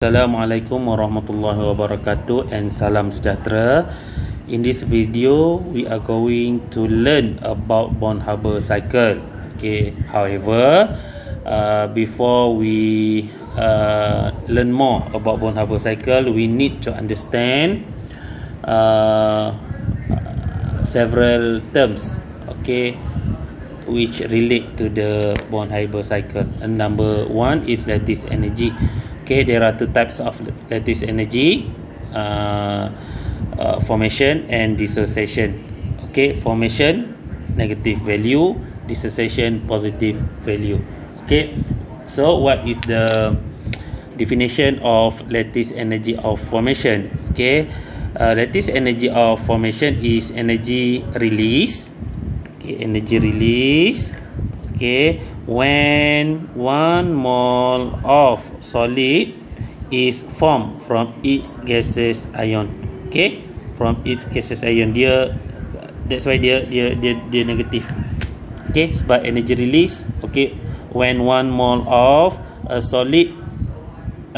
Assalamualaikum warahmatullahi wabarakatuh and salam sejahtera. In this video, we are going to learn about Bond Harbor Cycle. Okay, however, uh, before we uh, learn more about Bond Harbor Cycle, we need to understand uh, several terms. Okay, which relate to the Bond Harbor Cycle. And number one is that this energy okay there are two types of lattice energy uh, uh, formation and dissociation okay formation negative value dissociation positive value okay so what is the definition of lattice energy of formation okay uh, lattice energy of formation is energy release okay energy release okay when one mole of solid is formed from its gaseous ion okay from its gaseous ion dia that's why dia dia dia dia negatif okay sebab energy release okay when one mole of a solid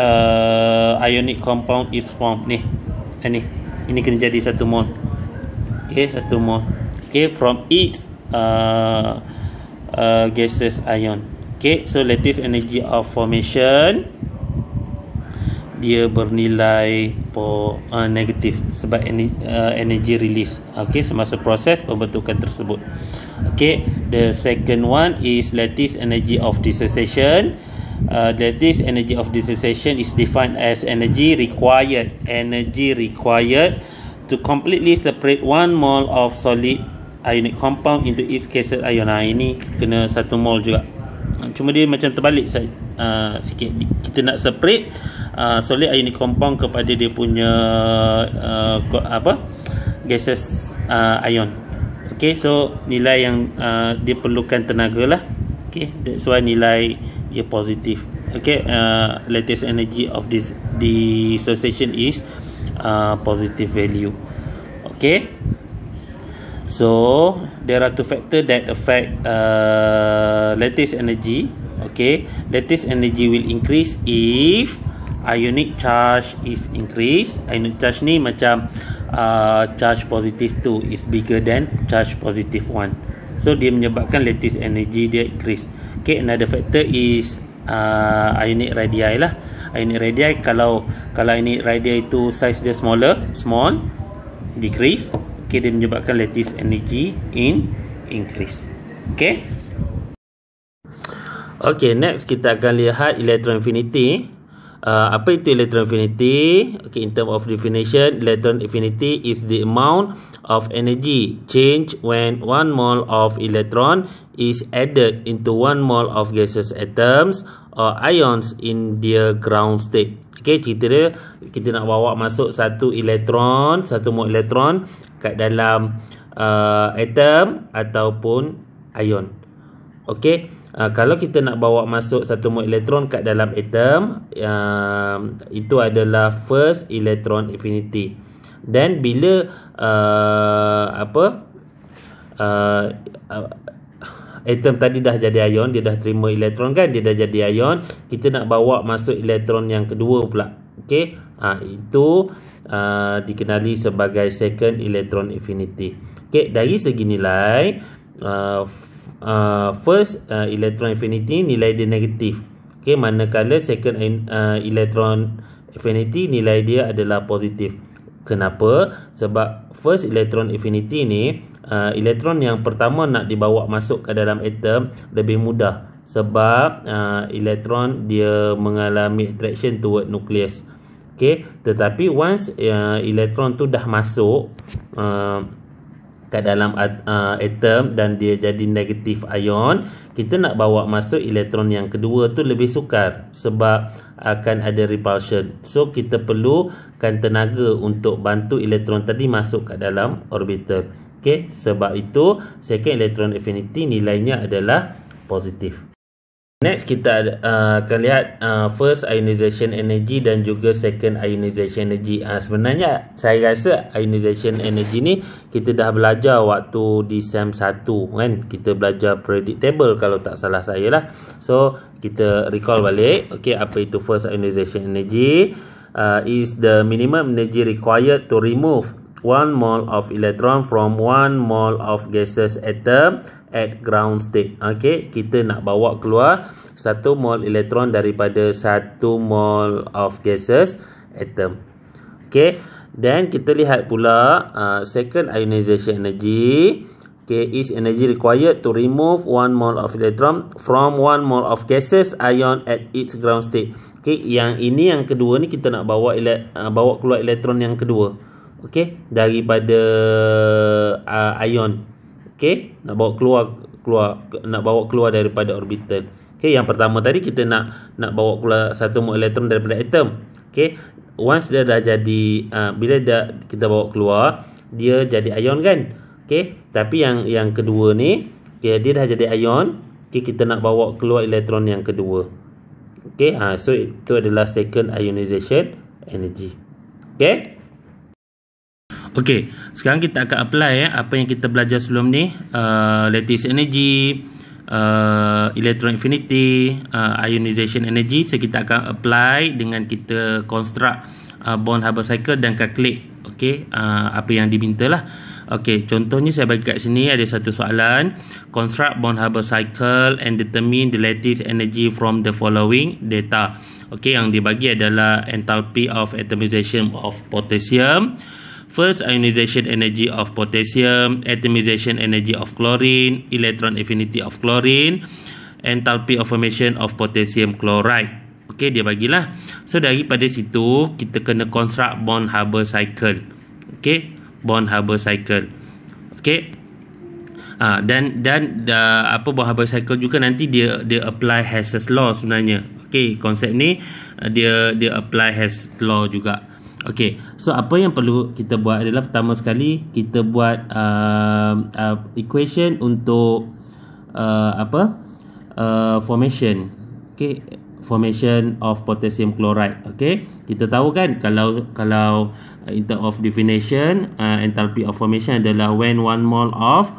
uh, ionic compound is formed ni eh, ni ini kena jadi satu mole okay satu mole okay from its uh, uh, gases ion okay so lattice energy of formation dia bernilai uh, negatif sebab uh, energy release okay semasa proses pembentukan tersebut okay the second one is lattice energy of dissociation uh, lattice energy of dissociation is defined as energy required energy required to completely separate one mole of solid ionic compound into its cathode ion ha, ini kena satu mol juga cuma dia macam terbalik uh, sikit kita nak separate uh, ah, solid ionic compound kepada dia punya uh, apa gases uh, ion Okay, so nilai yang uh, dia perlukan tenaga lah okay, that's why nilai dia positif Okay, uh, latest energy of this dissociation is uh, positive value okay So there are two factor that affect uh, lattice energy. Okay, lattice energy will increase if ionic charge is increased. Ionic charge ni macam uh, charge positive two is bigger than charge positive one. So dia menyebabkan lattice energy dia increase. Okay, another factor is uh, ionic radii lah. Ionic radii kalau kalau ionic radii itu size dia smaller, small, decrease okay, dia menyebabkan lattice energy in increase okay okay next kita akan lihat electron affinity uh, apa itu electron affinity okay in term of definition electron affinity is the amount of energy change when one mole of electron is added into one mole of gaseous atoms or ions in their ground state Okey, cerita kita nak bawa masuk satu elektron, satu mu elektron kat dalam uh, atom ataupun ion. Okey, uh, kalau kita nak bawa masuk satu mu elektron kat dalam atom, uh, itu adalah first electron affinity. Dan bila uh, apa? uh, atom tadi dah jadi ion dia dah terima elektron kan dia dah jadi ion kita nak bawa masuk elektron yang kedua pula okey ha, itu uh, dikenali sebagai second electron affinity okey dari segi nilai uh, uh, first uh, electron affinity nilai dia negatif okey manakala second uh, electron affinity nilai dia adalah positif Kenapa? Sebab first electron affinity ni uh, Elektron yang pertama nak dibawa masuk ke dalam atom Lebih mudah Sebab uh, elektron dia mengalami attraction toward nucleus Okay Tetapi once uh, elektron tu dah masuk uh, kat dalam uh, atom dan dia jadi negatif ion kita nak bawa masuk elektron yang kedua tu lebih sukar sebab akan ada repulsion so kita perlu kan tenaga untuk bantu elektron tadi masuk kat dalam orbital okey sebab itu second electron affinity nilainya adalah positif Next kita uh, akan lihat uh, first ionization energy dan juga second ionization energy. Uh, sebenarnya saya rasa ionization energy ni kita dah belajar waktu di SEM 1 kan. Kita belajar predictable kalau tak salah saya lah. So kita recall balik. Okay apa itu first ionization energy. Uh, is the minimum energy required to remove one mole of electron from one mole of gaseous atom at ground state. okay, kita nak bawa keluar satu mol elektron daripada satu mol of gases atom. Okay, then kita lihat pula uh, second ionization energy. Okay, is energy required to remove one mol of electron from one mol of gases ion at its ground state. Okay, yang ini yang kedua ni kita nak bawa ele- uh, bawa keluar elektron yang kedua. Okay, daripada uh, ion. Okay nak bawa keluar keluar nak bawa keluar daripada orbital. Okey, yang pertama tadi kita nak nak bawa keluar satu mol elektron daripada atom. Okey, once dia dah jadi uh, bila dah kita bawa keluar, dia jadi ion kan? Okey, tapi yang yang kedua ni, okay, dia dah jadi ion, okay, kita nak bawa keluar elektron yang kedua. Okey, ha, uh, so itu adalah second ionization energy. Okey? Okey, sekarang kita akan apply eh, apa yang kita belajar sebelum ni, uh, lattice energy, uh, electron affinity, uh, ionization energy. So kita akan apply dengan kita construct uh, bond Haber cycle dan calculate okey, uh, apa yang dimintalah. Okey, contohnya saya bagi kat sini ada satu soalan, construct bond Haber cycle and determine the lattice energy from the following data. Okey, yang dibagi adalah enthalpy of atomization of potassium. First ionization energy of potassium, atomization energy of chlorine, electron affinity of chlorine, enthalpy of formation of potassium chloride. Okey, dia bagilah. So daripada situ kita kena construct bond Haber cycle. Okey, bond Haber cycle. Okey. Ha, dan dan da, apa bond Haber cycle juga nanti dia dia apply Hess's law sebenarnya. Okey, konsep ni dia dia apply Hess's law juga. Okey, so apa yang perlu kita buat adalah pertama sekali kita buat uh, uh, equation untuk uh, apa uh, formation, okey formation of potassium chloride. Okey, kita tahu kan kalau kalau in terms of definition uh, enthalpy of formation adalah when one mole of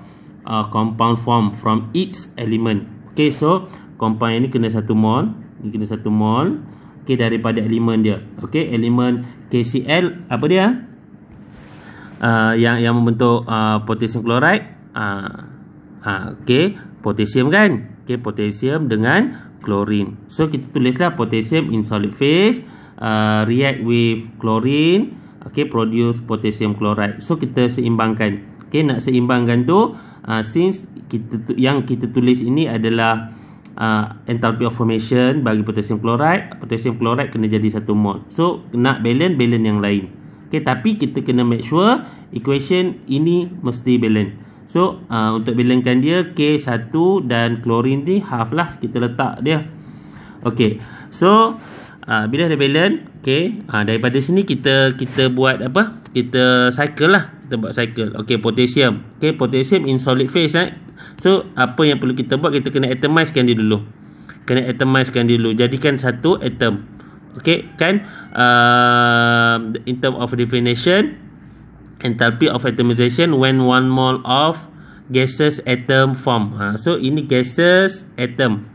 uh, compound form from each element. Okey, so compound ini kena satu mole, ini kena satu mole okay, daripada elemen dia okey elemen KCl apa dia uh, yang yang membentuk uh, potassium chloride uh, ah, uh, okey potassium kan okey potassium dengan klorin. so kita tulislah potassium in solid phase uh, react with klorin, okey produce potassium chloride so kita seimbangkan okey nak seimbangkan tu uh, since kita yang kita tulis ini adalah uh, enthalpy of formation bagi potassium chloride potassium chloride kena jadi satu mol so nak balance balance yang lain okey tapi kita kena make sure equation ini mesti balance so uh, untuk balancekan dia K1 dan klorin ni half lah kita letak dia okey so uh, bila dah balance okey uh, daripada sini kita kita buat apa kita cycle lah kita buat cycle okey potassium okey potassium in solid phase eh So apa yang perlu kita buat Kita kena atomizekan dia dulu Kena atomizekan dia dulu Jadikan satu atom Okay kan uh, In term of definition Enthalpy of atomization When one mole of gases atom form ha, So ini gases atom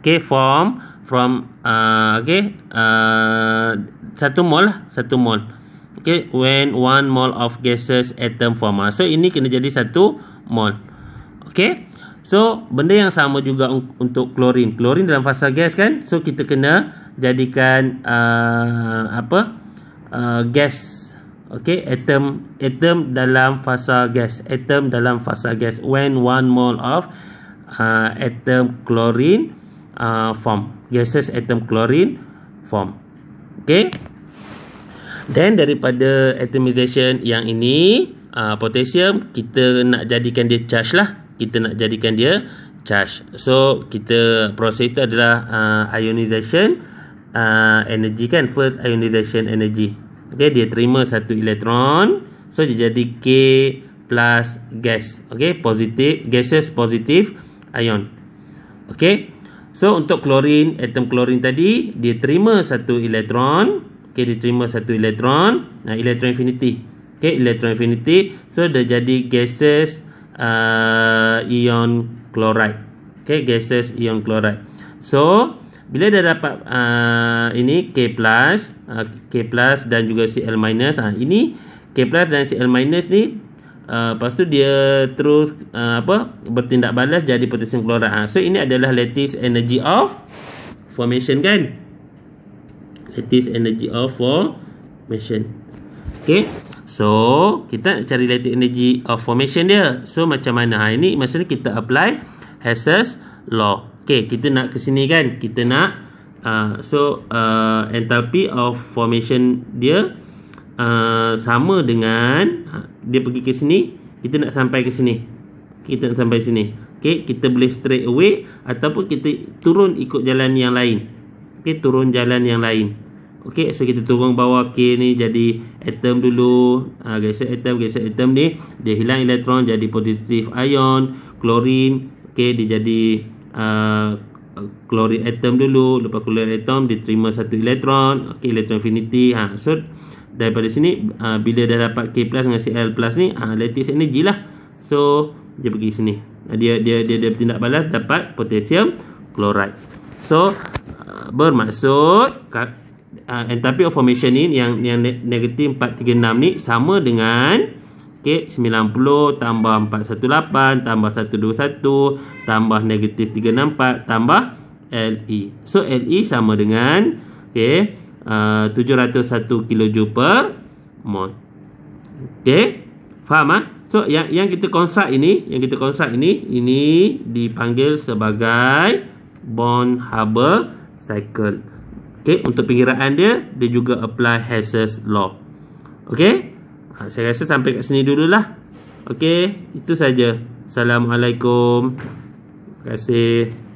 Okay form From uh, Okay uh, Satu mole lah Satu mole Okay, when one mole of gases atom form. Ha, so, ini kena jadi satu mole. Okey. So, benda yang sama juga untuk klorin. Klorin dalam fasa gas kan? So, kita kena jadikan uh, apa? Uh, gas. Okey, atom atom dalam fasa gas. Atom dalam fasa gas when one mole of uh, atom klorin uh, form. Gases atom klorin form. Okey. Then daripada atomization yang ini uh, potassium kita nak jadikan dia charge lah kita nak jadikan dia charge. So kita proses itu adalah uh, ionization uh, energy kan first ionization energy. Okey dia terima satu elektron so dia jadi K plus gas. Okey positif gases positif ion. Okey. So untuk klorin atom klorin tadi dia terima satu elektron Okay, dia terima satu elektron. Nah, elektron infinity. Okay, elektron infinity. So, dia jadi gases uh, uh, ion chloride. Okay, gases ion chloride. So, bila dah dapat uh, ini K+, uh, K+, plus dan juga Cl-, uh, ini K+, plus dan Cl- ni, uh, lepas tu dia terus uh, apa bertindak balas jadi potassium chloride. Uh. So, ini adalah lattice energy of formation kan? Lattice energy of formation. Okay. So, kita nak cari latent energy of formation dia. So, macam mana? Ha, ini maksudnya kita apply Hess's law. Okay, kita nak ke sini kan? Kita nak, uh, so, uh, enthalpy of formation dia uh, sama dengan, uh, dia pergi ke sini, kita nak sampai ke sini. Kita nak sampai sini. Okay, kita boleh straight away ataupun kita turun ikut jalan yang lain. Okay, turun jalan yang lain. Okey, so kita turun bawah K ni jadi atom dulu. Ha, gesek atom, gesek atom ni. Dia hilang elektron jadi positif ion. Klorin. Okey, dia jadi uh, klorin atom dulu. Lepas klorin atom, dia terima satu elektron. Okey, elektron affinity. Ha, so, daripada sini, uh, bila dah dapat K plus dengan Cl plus ni, ha, lattice energy lah. So, dia pergi sini. Dia dia dia, dia bertindak balas dapat potassium chloride. So, uh, bermaksud... Kat, uh, and of formation ni yang yang negatif 436 ni sama dengan Okay, 90 tambah 418 tambah 121 tambah negatif 364 tambah LE. So, LE sama dengan okay, uh, 701 kJ per mol. Okay, faham ah? So, yang yang kita construct ini, yang kita construct ini, ini dipanggil sebagai bond Haber cycle. Okay, untuk pengiraan dia, dia juga apply Hess's Law. Okay, ha, saya rasa sampai kat sini dululah. Okay, itu saja. Assalamualaikum. Terima kasih.